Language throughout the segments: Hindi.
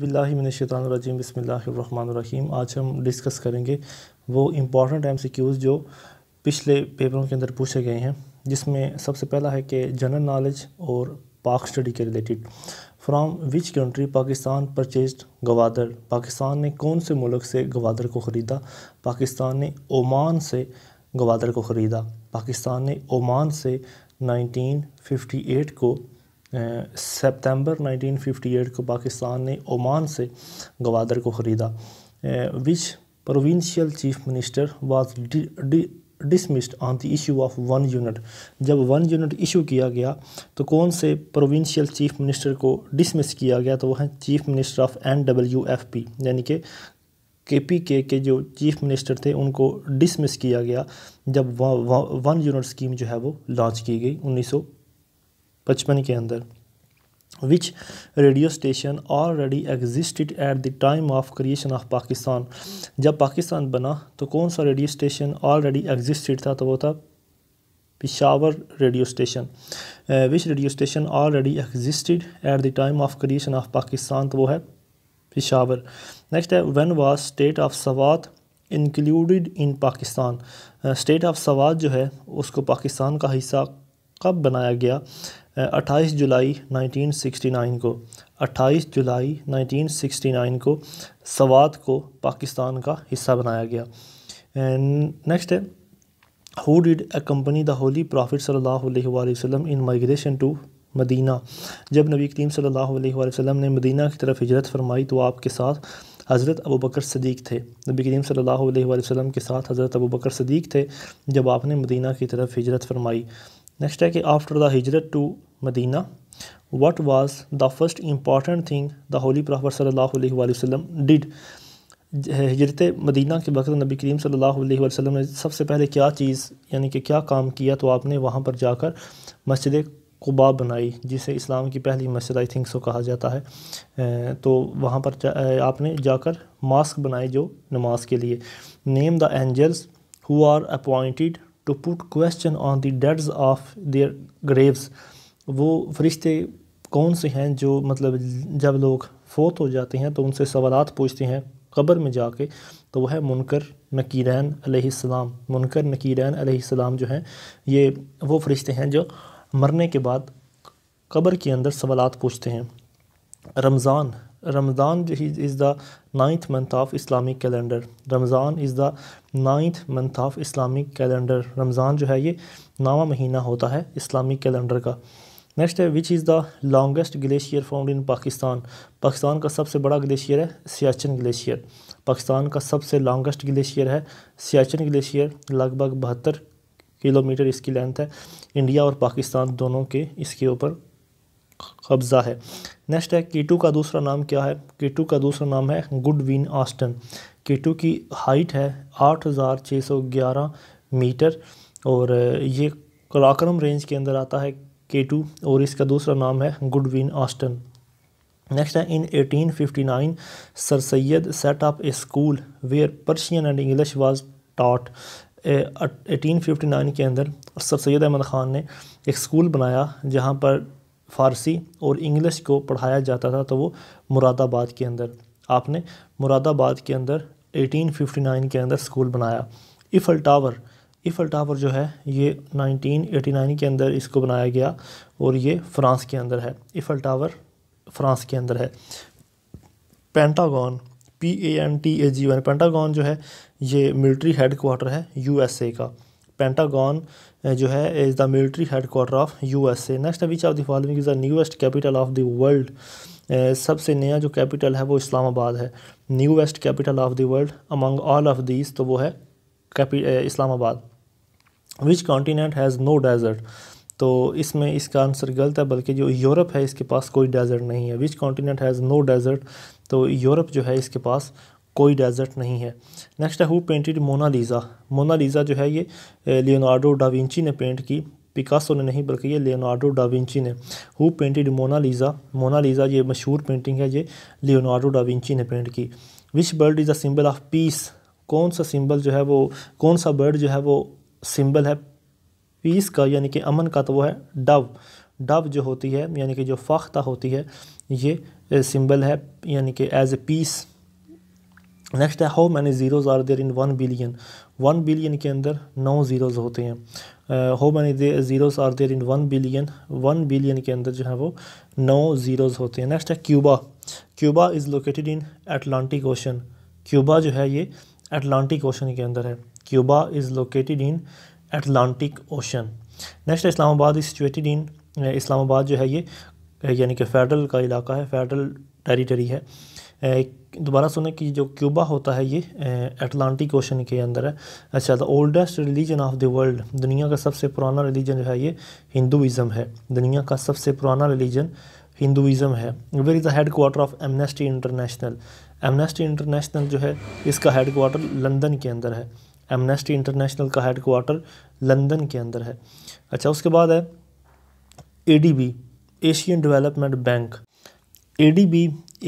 बिल्लाशैतरजीम बसमीम आज हम डिस्कस करेंगे वो इम्पॉर्टेंट एम सी क्यूज़ जो पिछले पेपरों के अंदर पूछे गए हैं जिसमें सबसे पहला है कि जनरल नॉलेज और पाक स्टडी के related from which country Pakistan purchase Gwadar Pakistan ने कौन से मुल्क से गवादर को ख़रीदा पाकिस्तान ने ओमान से गवादर को ख़रीदा पाकिस्तान ने ओमान से एट को सितंबर 1958 को पाकिस्तान ने ओमान से गवादर को ख़रीदा which provincial chief minister was dismissed on the issue of one unit जब वन यूनिट इशू किया गया तो कौन से प्रोविंशियल चीफ मिनिस्टर को डिसमिस किया गया तो वह है chief minister of N W F P यानी कि के पी के के जो चीफ मिनिस्टर थे उनको डिसमिस किया गया जब वन यूनिट स्कीम जो है वो लॉन्च की गई उन्नीस सौ पचपन के अंदर which radio station already existed at the time of creation of Pakistan जब पाकिस्तान बना तो कौन सा रेडियो स्टेशन ऑलरेडी एग्जिस्टिड था तो वो था Peshawar radio station which radio station already existed at the time of creation of Pakistan तो वो है पिशावर नेक्स्ट है one was state of Swat included in Pakistan state of Swat जो है उसको पाकिस्तान का हिस्सा कब बनाया गया अट्ठाईस जुलाई 1969 को 28 जुलाई 1969 को सवात को पाकिस्तान का हिस्सा बनाया गया नेक्स्ट है who did company the holy profit सल्लल्लाहु अलैहि वसल्लम इन माइग्रेशन टू मदीना जब नबी करीम सल्लल्लाहु अलैहि वसल्लम ने मदीना की तरफ हिजरत फरमाई तो आपके साथ हज़रत अबू बकर सदीक थे नबी करीम सल्लल्लाहु अलैहि वसल्लम के साथ हज़रत अबू बकर सदीक थे जब आपने मदीना की तरफ हिजरत फरमाई नेक्स्ट है कि आफ्टर द हिजरत to Medina what was the first important thing the holy prophet Prophet वसम डिड हजरत मदीना के वक्त नबी करीम सल्लल्लाहु वसम ने सबसे पहले क्या चीज़ यानी कि क्या काम किया तो आपने वहाँ पर जाकर मस्जिद कुबा बनाई जिसे इस्लाम की पहली मस्जिद आई थिंक सो कहा जाता है तो वहाँ पर जा, आपने जाकर मास्क बनाए जो नमाज के लिए name the angels who are appointed to put question on the deads of their graves वो फरिश्ते कौन से हैं जो मतलब जब लोग फोत हो जाते हैं तो उनसे सवालत पूछते हैं कब्र में जाके तो वह है मुनकर नकीरैन अलैहिस्सलाम मुनकर नकीरैन अलैहिस्सलाम जो हैं ये वो फरिश्ते हैं जो मरने के बाद कब्र के अंदर सवालत पूछते हैं रमज़ान रमज़ान जो ही is the ninth month of Islamic calendar Ramzan is the ninth month of Islamic calendar Ramzan जो है ये नवा महीना होता है इस्लामिक कैलेंडर का नेक्स्ट है which is the longest glacier found in Pakistan Pakistan का सबसे बड़ा ग्लेशियर है सियाचन ग्लेशियर पाकिस्तान का सबसे लॉन्गेस्ट ग्लेशियर है सियाचन ग्लेशियर लगभग बहत्तर किलोमीटर इसकी लेंथ है इंडिया और पाकिस्तान दोनों के इसके ऊपर कब्ज़ा है नेक्स्ट है कीटू का दूसरा नाम क्या है कीटू का दूसरा नाम है गुडविन ऑस्टन कीटू की हाइट है आठ हज़ार छः सौ ग्यारह मीटर और uh, ये कराक्रम रेंज के अंदर आता है के टू और इसका दूसरा नाम है गुडविन ऑस्टन नेक्स्ट है in 1859 sir Syed set up a school where Persian and English was taught 1859 के अंदर सर सैयद अहमद ख़ान ने एक स्कूल बनाया जहाँ पर फ़ारसी और इंग्लिश को पढ़ाया जाता था तो वो मुरादाबाद के अंदर आपने मुरादाबाद के अंदर 1859 के अंदर स्कूल बनाया इफ़ल टावर इफ़ल टावर जो है ये 1989 के अंदर इसको बनाया गया और ये फ्रांस के अंदर है ईफ़ल टावर फ्रांस के अंदर है Pentagon P A N T A G one Pentagon जो है ये मिलिट्री हेड क्वार्टर है यूएसए का पेंटागॉन जो है is the military head quarter of USA next which of the following is the newest capital of the world सबसे नया जो कैपिटल है वो इस्लामाबाद है newest capital of the world among all of these तो वो है कैपी Islamabad which continent has no desert तो इसमें इसका आंसर गलत है बल्कि जो यूरोप है इसके पास कोई डेजर्ट नहीं है which continent has no desert तो यूरोप जो है इसके पास कोई डेजर्ट नहीं है नेक्स्ट है हु पेंटेड मोनालीज़ा मोनालीज़ा जो है ये लियोनार्डो डाविंची ने पेंट की पिकासो ने नहीं बल्कि ये लियोनार्डो डाविंची ने हु पेंटेड मोनालीज़ा मोनालीज़ा ये मशहूर पेंटिंग है ये लियोनार्डो डाविंची ने पेंट की which bird is a symbol of peace कौन सा सिंबल जो है वो कौन सा बर्ड जो है वो सिंबल है पीस का यानी कि अमन का तो वो है डव डव जो होती है यानी कि जो फाख्ता होती है ये सिंबल है यानी कि एज ए पीस नेक्स्ट है how many zeros are there in one billion one billion के अंदर नौ ज़ीरोज़ होते हैं how many zeros are there in one billion one billion के अंदर जो है वो नौ ज़ीरोज़ होते हैं नेक्स्ट है Cuba Cuba is located in Atlantic Ocean Cuba जो है ये अटलांटिक ओशन के अंदर है Cuba is located in Atlantic Ocean. Next Islamabad is situated in Islamabad जो है ये eh, यानी कि फेडरल का इलाका है फेडरल टेरिटरी है eh, दोबारा सुने कि जो क्यूबा होता है ये अटलांटिक eh, ओशन के अंदर है अच्छा the oldest religion of the world दुनिया का सबसे पुराना रिलीजन जो है ये हिंदुज़म है दुनिया का सबसे पुराना रिलीजन हिंदुज़म है where is the head quarter of Amnesty International Amnesty International जो है इसका हेड क्वार्टर लंदन के अंदर है एमनेस्टी इंटरनेशनल का हेड क्वार्टर लंदन के अंदर है अच्छा उसके बाद है a Asian Development Bank a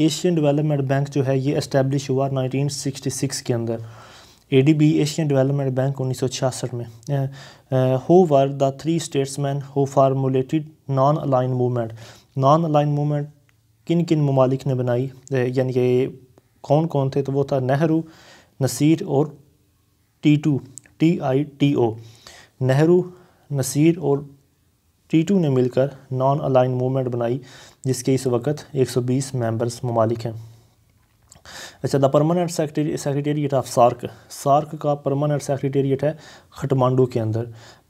Asian Development Bank जो है ये इस्टेब्लिश हुआ 1966 के अंदर A D B Asian Development Bank उन्नीस सौ छियासठ में हो were the three statesman who formulated non aligned movement non aligned movement किन किन ममालिक ने बनाई यानी कि कौन कौन थे तो वो था नेहरू नसीर और Tito T I T O Nehru Nasser और टी टू ने मिलकर नॉन अलाइन मूवमेंट बनाई जिसके इस वक्त 120 मेंबर्स ममालिक हैं अच्छा the permanent secretariat of SAARC SAARC का परमानेंट सेक्रेटेरिएट है खटमांडू के अंदर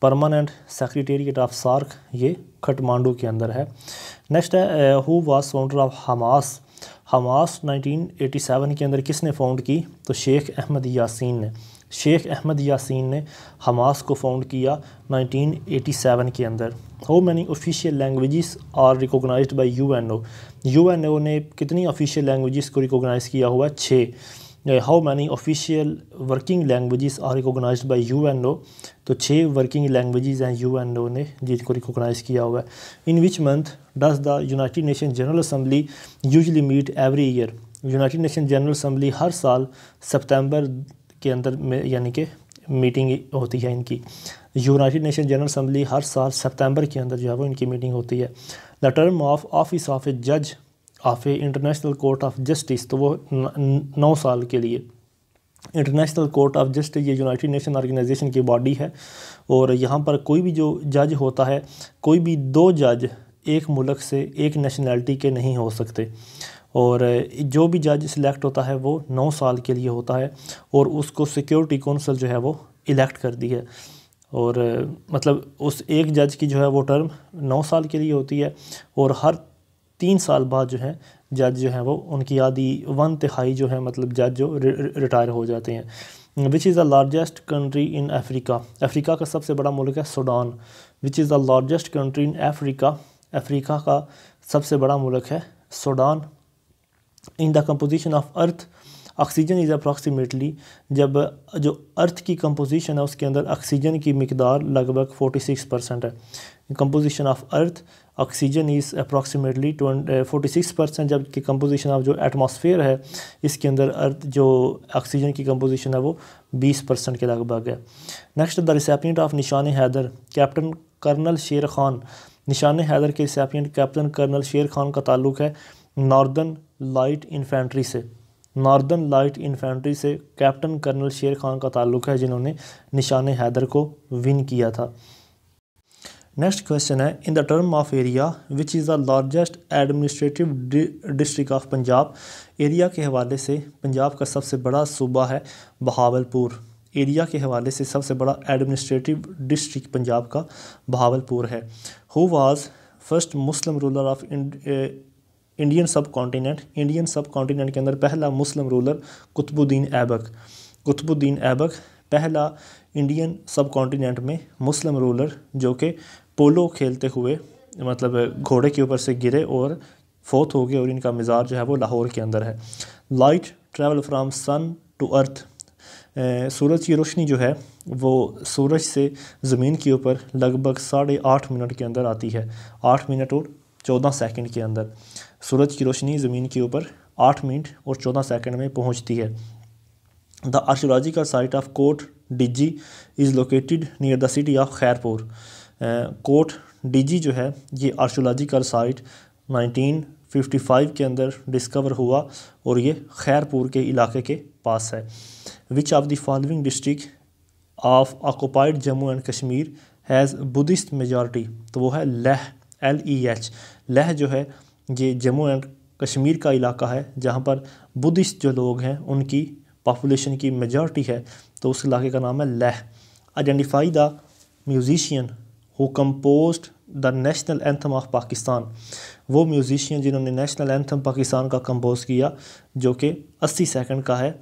परमानेंट सेक्रेटेरिएट ऑफ सार्क ये खटमांडू के अंदर है नेक्स्ट है who was founder of Hamas Hamas 1987 के अंदर किसने फाउंड की तो शेख अहमद यासीन ने शेख अहमद यासीन ने हमास को फाउंड किया 1987 के अंदर how many official languages are recognize by U N O U N O ने कितनी ऑफिशियल लैंग्वेजेस को रिकोगनाइज तो किया हुआ है छः how many official working languages are recognize by U N O तो छः वर्किंग लैंग्वेजेस हैं यू एन ओ ने जिनको रिकोगनाइज किया हुआ है in which month does the unite nation general assembly usually meet every year unite nation general assembly हर साल सप्तम्बर के अंदर में यानी कि मीटिंग होती है इनकी यूनाइटेड नेशन जनरल असम्बली हर साल सितंबर के अंदर जो है वो इनकी मीटिंग होती है the term of office of a जज of a international court of justice तो वो नौ साल के लिए इंटरनेशनल कोर्ट ऑफ जस्टिस ये यूनाइटेड नेशन ऑर्गेनाइजेशन की बॉडी है और यहाँ पर कोई भी जो जज होता है कोई भी दो जज एक मुल्क से एक नेशनैलिटी के नहीं हो सकते और जो भी जज सिलेक्ट होता है वो नौ साल के लिए होता है और उसको सिक्योरिटी कौंसल जो है वो इलेक्ट कर दी है और मतलब उस एक जज की जो है वो टर्म नौ साल के लिए होती है और हर तीन साल बाद जो है जज जो है वो उनकी आदि वन तिहाई जो है मतलब जज जो रिटायर हो जाते हैं which is the largest country in Africa Africa का सबसे बड़ा मुल्क है Sudan which is the largest country in Africa Africa का सबसे बड़ा मुल्क है Sudan in the composition of earth oxygen is approximately जब जो अर्थ की कंपोजिशन है उसके अंदर ऑक्सीजन की मकदार लगभग 46 परसेंट है composition of earth oxygen is approximately forty six percent जबकि कंपोजिशन ऑफ जो एटमोसफेयर है इसके अंदर अर्थ जो ऑक्सीजन की कम्पोजिशन है वो बीस परसेंट के लगभग है नेक्स्ट द रिसेपियट ऑफ निशान हैदर कैप्टन कर्नल शेर खान निशान हैदर के रिसेपियट कैप्टन कर्नल शेर खान का ताल्लुक है नॉर्दर्न लाइट इन्फेंट्री से नॉर्दर्न लाइट इन्फेंट्री से कैप्टन कर्नल शेर खान का ताल्लुक है जिन्होंने निशान हैदर को विन किया था नेक्स्ट क्वेश्चन है in the term of area which is the largest administrative district of Punjab area के हवाले से पंजाब का सबसे बड़ा सूबा है बहावलपुर एरिया के हवाले से सबसे बड़ा एडमिनिस्ट्रेटिव डिस्ट्रिक्ट पंजाब का बहावलपुर है who was first Muslim ruler of Indian subcontinent Indian subcontinent के अंदर पहला मुस्लिम रूलर कुतुबुद्दीन ऐबक कुतुबुद्दीन ऐबक पहला इंडियन सब कॉन्टीनेंट में मुस्लिम रूलर जो कि पोलो खेलते हुए मतलब घोड़े के ऊपर से गिरे और फोत हो गए और इनका मिजार जो है वो लाहौर के अंदर है light travel from sun to earth सूरज की रोशनी जो है वो सूरज से ज़मीन के ऊपर लगभग साढ़े आठ मिनट के अंदर आती है आठ मिनट और चौदह सेकंड के अंदर सूरज की रोशनी ज़मीन के ऊपर आठ मिनट और चौदह सेकंड में पहुंचती है the archaeological site of Kot Diji is located near the city of Khairpur Kot Diji जो है ये आर्चोलॉजिकल साइट 1955 के अंदर डिस्कवर हुआ और ये खैरपुर के इलाके के पास है which of the following district of occupied Jammu and Kashmir has Buddhist majority तो वो है लह एल ई एच लह जो है ये जम्मू एंड कश्मीर का इलाका है जहाँ पर बुद्धिस्ट जो लोग हैं उनकी पॉपुलेशन की मेजॉरिटी है तो उस इलाके का नाम है Leh identify the musician who compose the national anthem of Pakistan वो म्यूज़िशियन जिन्होंने नेशनल एंथम पाकिस्तान का कंपोज किया जो कि अस्सी सेकंड का है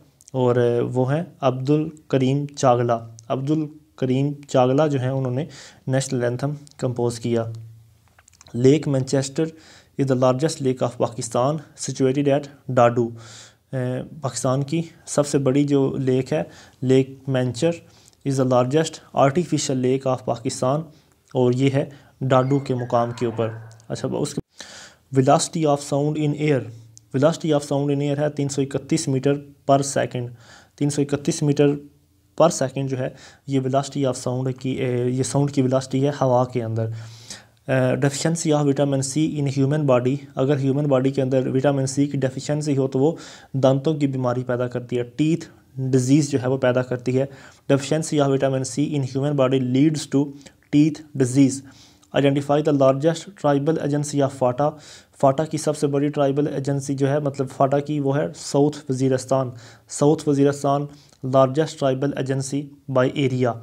और वो हैं अब्दुल करीम चागला अब्दुल करीम चागला जो हैं उन्होंने नेशनल एंथम कंपोज किया lake Manchester is the largest lake of Pakistan situated at Dadu पाकिस्तान की सबसे बड़ी जो लेक है lake Manchar is the largest artificial lake of Pakistan और ये है डाडू के मुकाम के ऊपर अच्छा उसके velocity of sound in air velocity of sound in air है तीन सौ इकतीस मीटर पर सेकंड तीन सौ इकतीस मीटर पर सेकंड जो है ये विलास्टी ऑफ साउंड की ये साउंड की विलास्टी है हवा के अंदर deficiency of vitamin C in human body अगर ह्यूमन बॉडी के अंदर विटामिन सी की डेफिशिएंसी हो तो वो दांतों की बीमारी पैदा करती है टीथ डिजीज़ जो है वो पैदा करती है deficiency of vitamin C in human body leads to teeth disease identify the largest tribal agency of FATA FATA की सबसे बड़ी ट्राइबल एजेंसी जो है मतलब फाटा की वो है South Waziristan South Waziristan largest tribal agency by area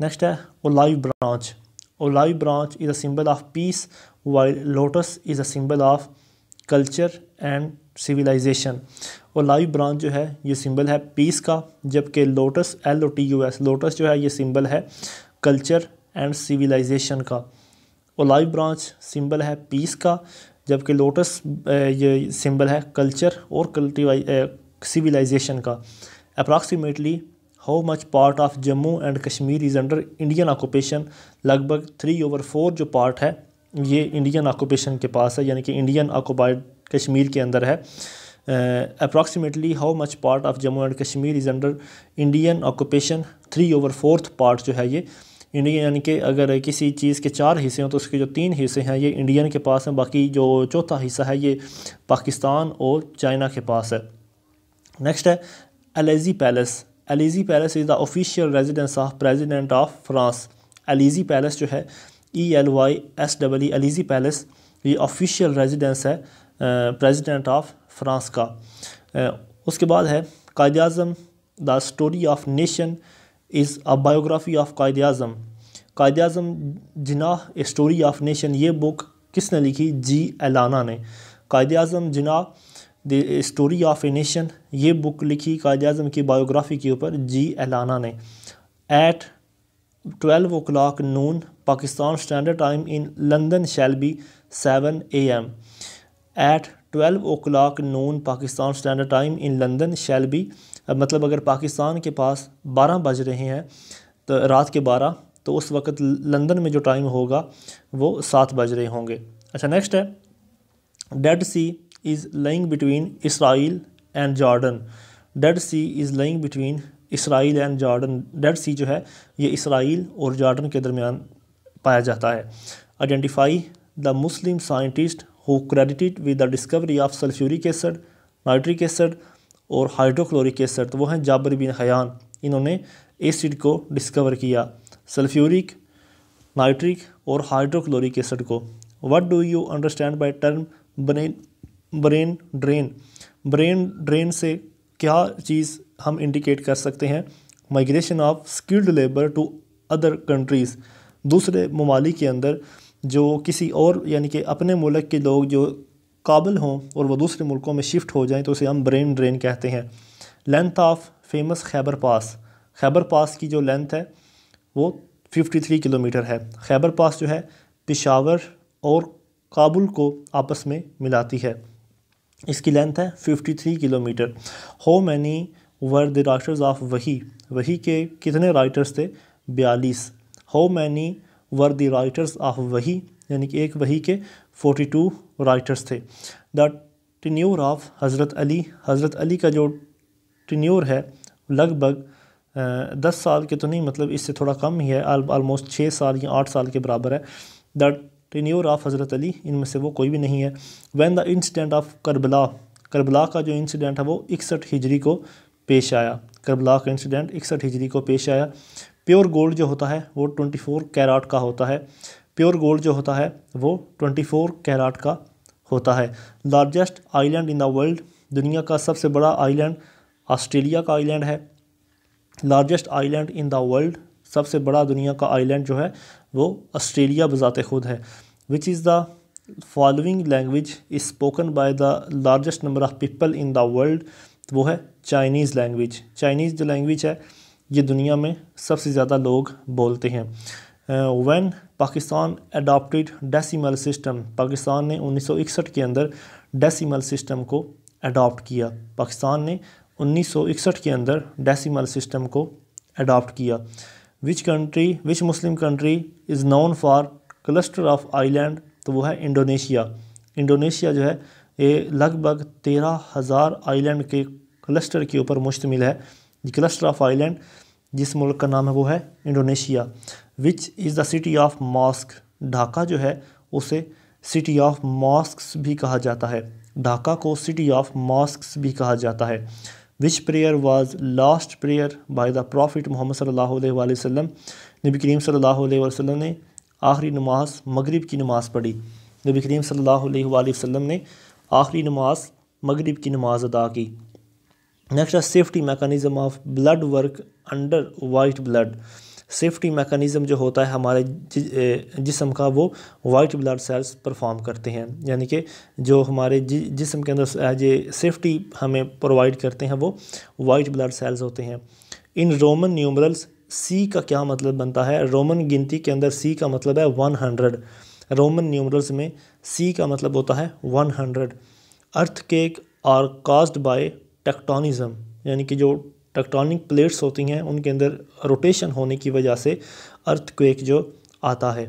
next है olive branch Olive branch is a symbol of peace while lotus is a symbol of culture and civilization olive branch जो है ये सिंबल है पीस का जबकि lotus L O T U S lotus जो है ये सिंबल है कल्चर एंड सिविलाइजेशन का और लाइव ब्रांच सिंबल है पीस का जबकि लोटस ये सिंबल है कल्चर और कल्टिवाई सिविलाइजेशन का approximately how much part of Jammu and Kashmir is under Indian occupation लगभग थ्री ओवर फोर जो पार्ट है ये इंडियन आकोपेशन के पास है यानी कि इंडियन occupied कश्मीर के अंदर है approximately how much part of Jammu and Kashmir is under Indian occupation three over fourth part जो है ये इंडियन यानी कि अगर किसी चीज़ के चार हिस्से हों तो उसके जो तीन हिस्से हैं ये इंडियन के पास हैं बाकी जो चौथा हिस्सा है ये पाकिस्तान और चाइना के पास है नेक्स्ट है Elysee palace Elysee palace is the official residence of president of France Elysee palace जो है E L Y S double E Elysee palace ये ऑफिशियल रेजिडेंस है प्रेजिडेंट ऑफ फ्रांस का आ, उसके बाद है Quaid Azam the story of nation is a biography of Quaid Azam Quaid Azam Jinnah story of nation ये बुक किसने लिखी जी एलाना ने Quaid Azam Jinnah the story of a nation ये बुक लिखी कायद अजम की बायोग्राफी के ऊपर जी एलाना ने at twelve o'clock noon Pakistan standard time in London shall be seven A M at twelve o'clock noon Pakistan standard time in London shall be मतलब अगर पाकिस्तान के पास बारह बज रहे हैं तो रात के बारह तो उस वक्त लंदन में जो टाइम होगा वो सात बज रहे होंगे अच्छा नेक्स्ट है Dead Sea is lying between Israel and Jordan. Dead Sea is lying between Israel and Jordan Dead Sea जो है ये इसराइल और जॉर्डन के दरमियान पाया जाता है identify the Muslim scientist who credited with the discovery of sulphuric acid nitric acid और हाइड्रोक्लोरिक एसड तो वह हैं जाबर बिन हयान इन्होंने एसिड को डिस्कवर किया सल्फ्यूरिक नाइट्रिक और हाइड्रोक्लोरिक एसड को what do you understand by term बने ब्रेन ड्रेन ब्रेन ड्रेन से क्या चीज़ हम इंडिकेट कर सकते हैं migration of skilled labour to other countries दूसरे ममालिक के अंदर जो किसी और यानी कि अपने मुल्क के लोग जो काबिल हों और वह दूसरे मुल्कों में शिफ्ट हो जाएँ तो उसे हम ब्रेन ड्रेन कहते हैं length of famous Khyber pass Khyber pass की जो लेंथ है वो 53 किलोमीटर है खैबर पास जो है पिशावर और काबुल को आपस में मिलाती है इसकी लेंथ है 53 kilometre how many were the writers of वही वही के कितने राइटर्स थे बयालीस how many were the writers of वही यानी कि एक वही के 42 राइटर्स थे द टिन्योर ऑफ हज़रत अली हज़रत अली का जो टिन्योर है लगभग दस साल के तो नहीं मतलब इससे थोड़ा कम ही है आलमोस्ट आल छः साल या आठ साल के बराबर है द टेन्योर ऑफ हज़रत अली इनमें से वो कोई भी नहीं है when the incident of Karbala Karbala का जो इंसीडेंट है वो इकसठ हिजरी को पेश आया करबला का इंसीडेंट इकसठ हिजरी को पेश आया प्योर गोल्ड जो होता है वो ट्वेंटी फोर कैराट का होता है प्योर गोल्ड जो होता है वो ट्वेंटी फोर कैराट का होता है largest island in the world दुनिया का सबसे बड़ा आइलैंड ऑस्ट्रेलिया का आइलैंड है largest island in the world सबसे बड़ा दुनिया का आइलैंड जो है वो ऑस्ट्रेलिया बजाते खुद है which is the following language is spoken by the largest number of people in the world वो है चाइनीज़ लैंग्वेज चाइनीज़ जो लैंग्वेज है ये दुनिया में सबसे ज़्यादा लोग बोलते हैं one Pakistan adopted decimal system Pakistan ने 1961 के अंदर डेसीमल सिस्टम को अडोप्ट किया पाकिस्तान ने 1961 के अंदर डेसीमल सिस्टम को अडोप्ट किया which country which Muslim country is known for cluster of island तो वो है इंडोनेशिया इंडोनेशिया जो है ये लगभग तेरह हज़ार आइलैंड के क्लस्टर के ऊपर मुश्तमिल है क्लस्टर ऑफ आइलैंड जिस मुल्क का नाम है वो है Indonesia which is the city of mosque Dhaka जो है उसे सिटी ऑफ मॉस्क भी कहा जाता है ढाका को सिटी ऑफ मॉस्क भी कहा जाता है which prayer was last prayer by the prophet Muhammad सल्लल्लाहु अलैहि वसल्लम नबी करीम सल्लल्लाहु अलैहि वसल्लम ने आखिरी नमाज मगरिब की नमाज पढ़ी नबी करीम सल्लल्लाहु अलैहि वसल्लम ने आखिरी नमाज मगरिब की नमाज अदा की नेक्स्ट है safety mechanism of blood work under white blood safety mechanism जो होता है हमारे जिसम का वो वाइट ब्लड सेल्स परफॉर्म करते हैं यानी कि जो हमारे जिसम के अंदर एज सेफ्टी हमें प्रोवाइड करते हैं वो वाइट ब्लड सेल्स होते हैं इन रोमन न्यूमरल्स सी का क्या मतलब बनता है रोमन गिनती के अंदर सी का मतलब है वन हंड्रेड रोमन न्यूमरल्स में सी का मतलब होता है one hundred earthquake are caused by tectonism यानी कि जो टेक्टोनिक प्लेट्स होती हैं उनके अंदर रोटेशन होने की वजह से अर्थक्वेक जो आता है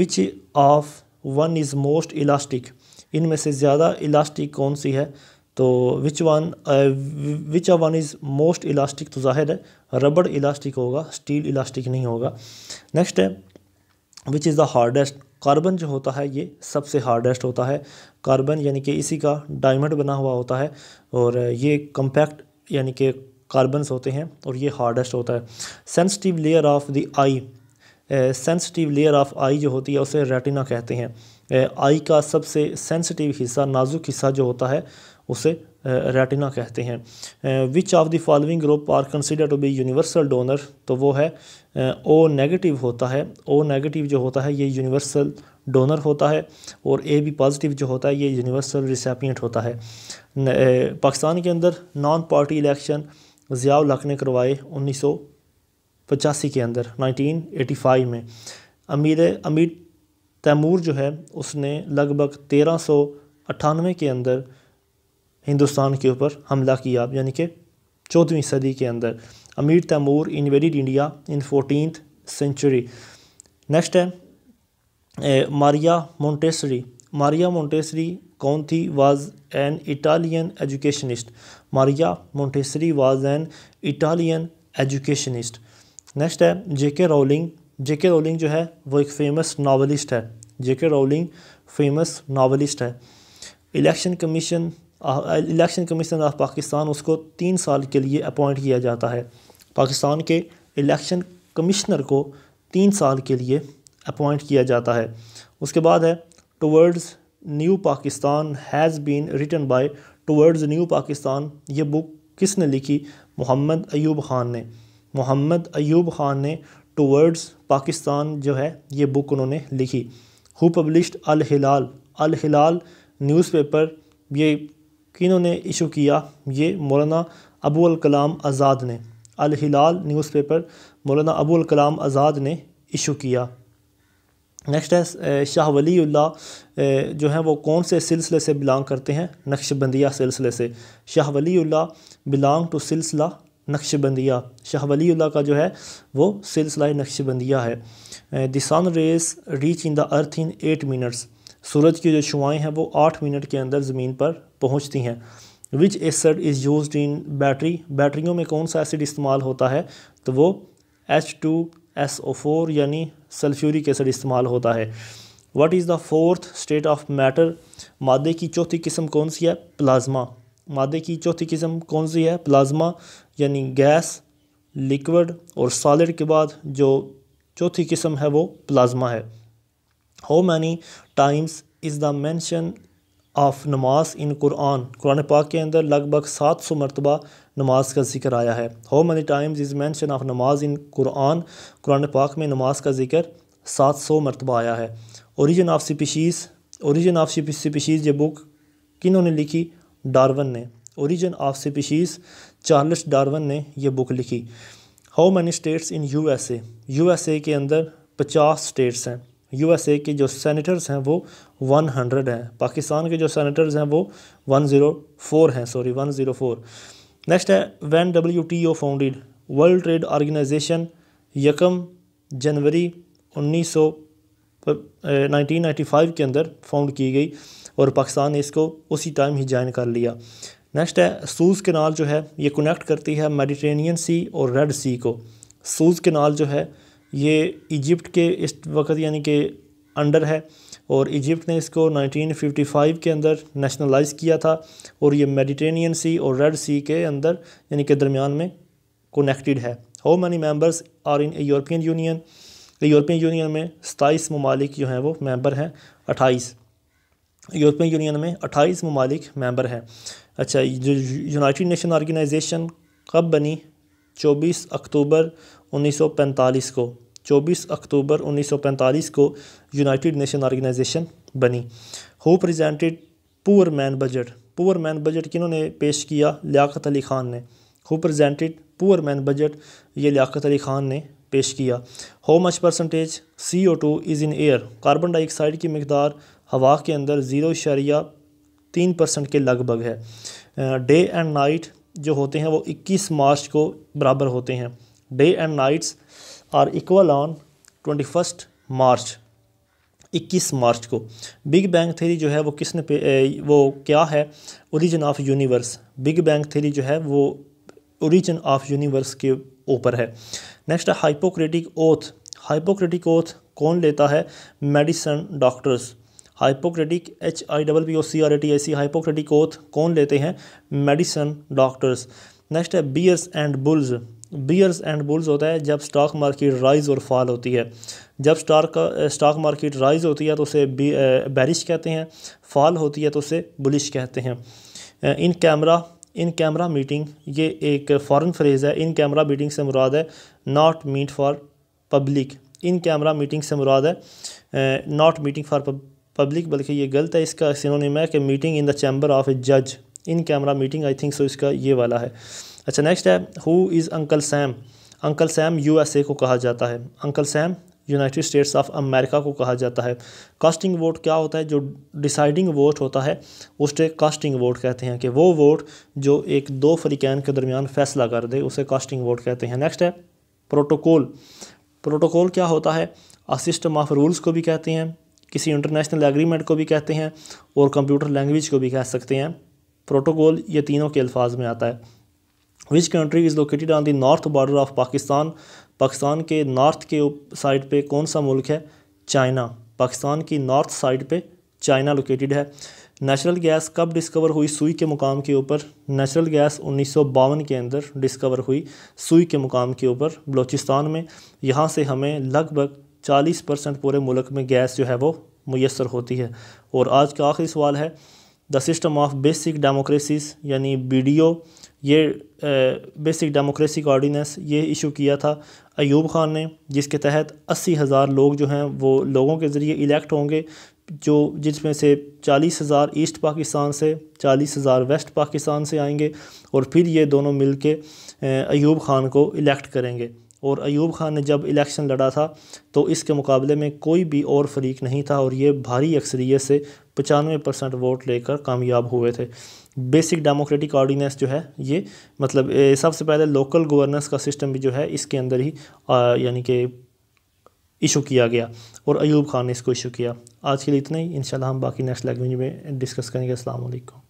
which of one is most elastic इनमें से ज़्यादा इलास्टिक कौन सी है तो which one which of one is most elastic तो जाहिर है रबड़ इलास्टिक होगा स्टील इलास्टिक नहीं होगा नेक्स्ट है which is the hardest carbon जो होता है ये सबसे हार्डेस्ट होता है कार्बन यानी कि इसी का डायमंड बना हुआ होता है और ये कंपैक्ट यानी कि कार्बन्स होते हैं और ये हार्डेस्ट होता है sensitive layer of the eye sensitive layer of eye जो होती है उसे रेटिना कहते हैं आई का सबसे सेंसिटिव हिस्सा नाजुक हिस्सा जो होता है उसे रेटिना कहते हैं which of the following group are consider to be universal donor तो वो है ओ नेगेटिव होता है ओ नेगेटिव जो होता है ये यूनिवर्सल डोनर होता है और ए बी पॉजिटिव जो होता है ये यूनिवर्सल रिसेपियट होता है पाकिस्तान के अंदर नॉन पार्टी इलेक्शन ज़ियाउल हक ने करवाए उन्नीस सौ पचासी के अंदर 1985 में अमीर अमीर तैमूर जो है उसने लगभग तेरह सौ अट्ठानवे के अंदर हिंदुस्तान के ऊपर हमला किया यानी कि चौदहवीं सदी के अंदर Amir Timur invaded India in fourteen century next है ए, मारिया मोंटेसरी मारिया मोंटेसरी कौन थी was an Italian educationist Maria Montessori was an Italian educationist next है जेके रोलिंग जेके रोलिंग जो है वो एक फ़ेमस नावलिस्ट है जेके रोलिंग फेमस नावलिस्ट है election commission election commission of Pakistan उसको तीन साल के लिए अपॉइंट किया जाता है पाकिस्तान के इलेक्शन कमिश्नर को तीन साल के लिए अपॉइंट किया जाता है उसके बाद है towards new Pakistan has been written by towards new Pakistan ये बुक किसने लिखी मोहम्मद अयूब ख़ान ने मोहम्मद अयूब ख़ान ने टूवर्ड्स पाकिस्तान जो है ये बुक उन्होंने लिखी who published Al Hilal Al Hilal newspaper ये किन्होंने इशू किया ये मौलाना अबू अल कलाम आज़ाद ने अल हिलाल न्यूज़पेपर मौलाना अबू अल कलाम आज़ाद ने इशू किया नेक्स्ट है शाह वली जो हैं वो कौन से सिलसिले से बिलोंग करते हैं नक्शबंदिया सिलसिले से शाह वली बिलोंग टू सिलसिला नक्शबंदिया शाह वली का जो है वो सिलसिला नक्शबंदिया है the sun rays reach in the earth in eight minutes सूरज की जो शुआएँ हैं वो आठ मिनट के अंदर ज़मीन पर पहुँचती हैं which acid is use in battery बैटरीों में कौन सा एसिड इस्तेमाल होता है तो वो H two S O four यानी सल्फ्यूरिक एसिड इस्तेमाल होता है what is the fourth state of matter मादे की चौथी किस्म कौन सी है प्लाज्मा मादे की चौथी किस्म कौन सी है प्लाज्मा यानी गैस लिक्विड और सॉलिड के बाद जो चौथी किस्म है वो प्लाज्मा है how many times is the mention of namaz in Quran Quran पाक के अंदर लगभग सात सौ मरतबा नमाज का जिक्र आया है how many times is mention of namaz in Quran Quran पाक में नमाज का जिक्र सात सौ मरतबा आया है origin of species origin of species ये बुक किन्होंने लिखी डार्वन ने origin of species Charles Darwin ने यह बुक लिखी how many states in S A के अंदर पचास स्टेट्स हैं यूएसए के जो सेनेटर्स हैं वो 100 हैं पाकिस्तान के जो सेनेटर्स हैं वो 104 हैं सॉरी 104 नेक्स्ट है when W T O founded World Trade Organization यकम जनवरी उन्नीस सौ के अंदर फाउंड की गई और पाकिस्तान ने इसको उसी टाइम ही ज्वाइन कर लिया नेक्स्ट है सूज के नाल जो है ये कनेक्ट करती है मेडिटेरेनियन सी और रेड सी को सूज के नाल जो है ये इजिप्ट के इस वक्त यानी कि अंडर है और इजिप्ट ने इसको 1955 के अंदर नेशनलाइज किया था और ये मेडिटेनियन सी और रेड सी के अंदर यानी कि दरमियान में कनेक्टेड है how many members are in European Union European Union में सताईस ममालिक जो हैं वो मेंबर हैं अट्ठाईस यूरोपियन यूनियन में अट्ठाईस ममालिक मेंबर हैं अच्छा जो यूनाइटेड नेशन ऑर्गेनाइजेशन कब बनी चौबीस अक्टूबर 1945 को 24 अक्टूबर 1945 को यूनाइटेड नेशन ऑर्गेनाइजेशन बनी who presented poor man budget poor man budget किन्होंने पेश किया लियाकत अली ख़ान ने who presented poor man budget ये लियाकत अली ख़ान ने पेश किया how much percentage C O two is in air carbon dioxide की मकदार हवा के अंदर ज़ीरो शरिया तीन परसेंट के लगभग है डे एंड नाइट जो होते हैं वो इक्कीस मार्च को बराबर होते हैं day and nights are equal on twenty first March इक्कीस मार्च को बिग बैंग थेरी जो है वो किसने पे वो क्या है origin of universe big bang theory जो है वो ओरिजिन ऑफ यूनिवर्स के ऊपर है नेक्स्ट है हाइपोक्रेटिक ओथ हाइपोक्रेटिक ओथ कौन लेता है medicine doctors Hippocratic H I double P O C R A T I C Hippocratic oath कौन लेते हैं मेडिसन डॉक्टर्स नेक्स्ट है bears and bulls bears and bulls होता है जब स्टॉक मार्केट राइज और फॉल होती है जब स्टॉक स्टॉक मार्केट राइज होती है तो उसे बैरिश कहते हैं फॉल होती है तो उसे बुलिश कहते हैं in camera in camera meeting ये एक फॉरेन फ्रेज़ है इन कैमरा मीटिंग से मुराद है not meet for public in camera meeting से मुराद है नॉट मीटिंग फॉर पब्लिक बल्कि ये गलत है इसका सिनोनिम है कि meeting in the chamber of a जज in camera meeting I think so इसका ये वाला है अच्छा नेक्स्ट है who is Uncle Sam Uncle Sam USA को कहा जाता है Uncle Sam United States of America को कहा जाता है कास्टिंग वोट क्या होता है जो डिसाइडिंग वोट होता है उसे कास्टिंग वोट कहते हैं कि वो वोट जो एक दो फरीकैन के दरमियान फैसला कर दे उसे कास्टिंग वोट कहते हैं नेक्स्ट है प्रोटोकॉल प्रोटोकॉल क्या होता है असिस्टम ऑफ रूल्स को भी कहते हैं किसी इंटरनेशनल एग्रीमेंट को भी कहते हैं और कंप्यूटर लैंग्वेज को भी कह सकते हैं प्रोटोकॉल ये तीनों के अल्फाज में आता है which country is located on the north border of Pakistan Pakistan के नॉर्थ के साइड पे कौन सा मुल्क है चाइना पाकिस्तान की नॉर्थ साइड पे चाइना लोकेटेड है नेचुरल गैस कब डिस्कवर हुई सुई के मुकाम के ऊपर नेचुरल गैस उन्नीस के अंदर डिस्कवर हुई सुई के मुकाम के ऊपर बलूचिस्तान में यहाँ से हमें लगभग 40 परसेंट पूरे मुल्क में गैस जो है वो मैसर होती है और आज का आखिरी सवाल है the system of basic democracies यानी बी डी ओ ये बेसिक डेमोक्रेसी का ऑर्डीनेंस ये इशू किया था अयूब खान ने जिसके तहत अस्सी हज़ार लोग जो हैं वो लोगों के ज़रिए इलेक्ट होंगे जो जिसमें से चालीस हज़ार ईस्ट पाकिस्तान से चालीस हज़ार वेस्ट पाकिस्तान से आएंगे और फिर ये दोनों मिल के अयूब ख़ान को इलेक्ट करेंगे और अयूब ख़ान ने जब इलेक्शन लड़ा था तो इसके मुकाबले में कोई भी और फरीक नहीं था और ये भारी अक्सरीत से पचानवे परसेंट वोट लेकर कामयाब हुए थे बेसिक डेमोक्रेटिक ऑर्डिनेंस जो है ये मतलब सबसे पहले लोकल गवर्नेंस का सिस्टम भी जो है इसके अंदर ही यानी कि इशू किया गया और अयूब खान ने इसको इशू किया आज के लिए इतना ही इंशाल्लाह हम बाकी नेक्स्ट लैंग्वेज में डिस्कस करेंगे असल